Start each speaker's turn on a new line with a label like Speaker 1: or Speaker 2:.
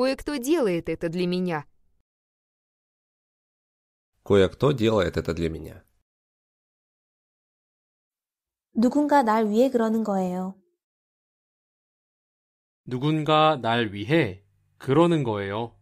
Speaker 1: Кое-кто делает это для меня.
Speaker 2: Кое-кто делает это для меня.
Speaker 3: 누군가 날 위해 그러는 거예요.
Speaker 2: 누군가 날 위해
Speaker 4: 그러는 거예요.